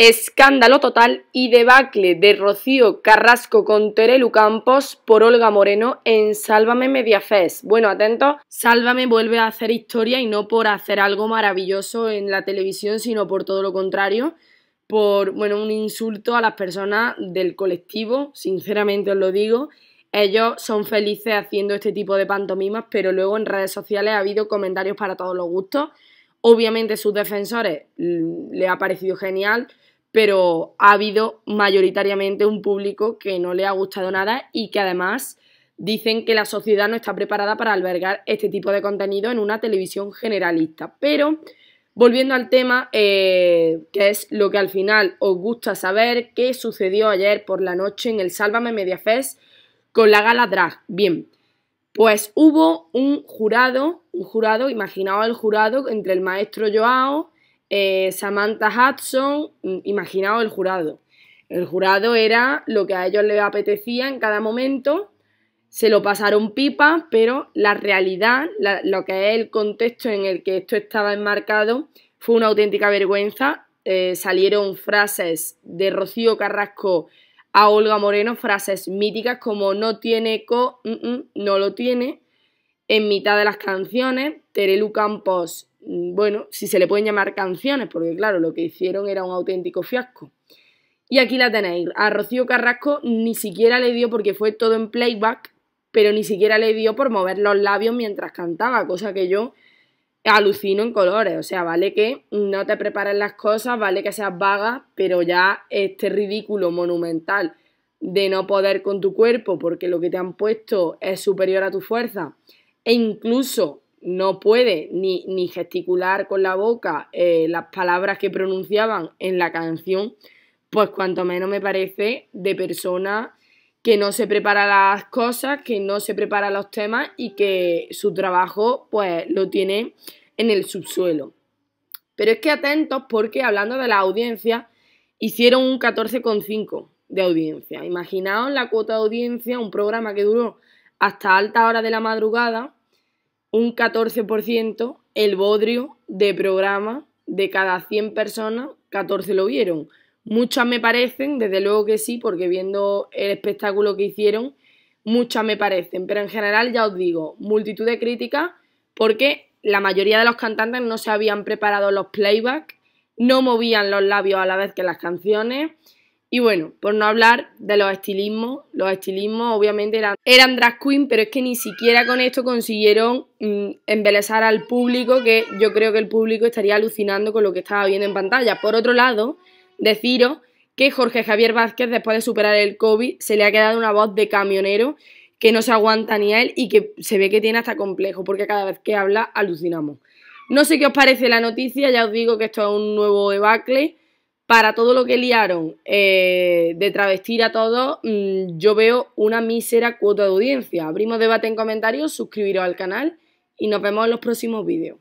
Escándalo total y debacle de Rocío Carrasco con Terelu Campos por Olga Moreno en Sálvame Mediafest. Bueno, atento, Sálvame vuelve a hacer historia y no por hacer algo maravilloso en la televisión, sino por todo lo contrario, por bueno, un insulto a las personas del colectivo, sinceramente os lo digo. Ellos son felices haciendo este tipo de pantomimas, pero luego en redes sociales ha habido comentarios para todos los gustos. Obviamente sus defensores mm, le ha parecido genial, pero ha habido mayoritariamente un público que no le ha gustado nada y que además dicen que la sociedad no está preparada para albergar este tipo de contenido en una televisión generalista. Pero volviendo al tema, eh, que es lo que al final os gusta saber, qué sucedió ayer por la noche en el Sálvame Mediafest con la gala drag. Bien, pues hubo un jurado, un jurado, imaginaos el jurado entre el maestro Joao, eh, Samantha Hudson, mm, imaginaos el jurado. El jurado era lo que a ellos les apetecía en cada momento, se lo pasaron pipa pero la realidad, lo que es el contexto en el que esto estaba enmarcado, fue una auténtica vergüenza. Eh, salieron frases de Rocío Carrasco a Olga Moreno, frases míticas como no tiene eco, mm, mm, no lo tiene, en mitad de las canciones, Terelu Campos Mm, bueno, si se le pueden llamar canciones, porque claro, lo que hicieron era un auténtico fiasco. Y aquí la tenéis, a Rocío Carrasco ni siquiera le dio porque fue todo en playback, pero ni siquiera le dio por mover los labios mientras cantaba, cosa que yo alucino en colores, o sea, vale que no te prepares las cosas, vale que seas vaga, pero ya este ridículo monumental de no poder con tu cuerpo porque lo que te han puesto es superior a tu fuerza e incluso no puede ni, gesticular con la boca eh, las palabras que pronunciaban en la canción, pues cuanto menos me parece de persona que no se prepara las cosas, que no se prepara los temas y que su trabajo pues lo tiene en el subsuelo. Pero es que atentos porque hablando de la audiencia, hicieron un 14,5 de audiencia. Imaginaos la cuota de audiencia, un programa que duró hasta alta hora de la madrugada un 14% el bodrio de programa de cada 100 personas, 14 lo vieron. Muchas me parecen, desde luego que sí, porque viendo el espectáculo que hicieron, muchas me parecen. Pero en general, ya os digo, multitud de críticas, porque la mayoría de los cantantes no se habían preparado los playbacks, no movían los labios a la vez que las canciones, y bueno, por no hablar de los estilismos, los estilismos obviamente eran, eran drag queen, pero es que ni siquiera con esto consiguieron mm, embelezar al público, que yo creo que el público estaría alucinando con lo que estaba viendo en pantalla. Por otro lado, deciros que Jorge Javier Vázquez, después de superar el COVID, se le ha quedado una voz de camionero que no se aguanta ni a él y que se ve que tiene hasta complejo, porque cada vez que habla alucinamos. No sé qué os parece la noticia, ya os digo que esto es un nuevo debacle para todo lo que liaron eh, de travestir a todos, mm, yo veo una mísera cuota de audiencia. Abrimos debate en comentarios, suscribiros al canal y nos vemos en los próximos vídeos.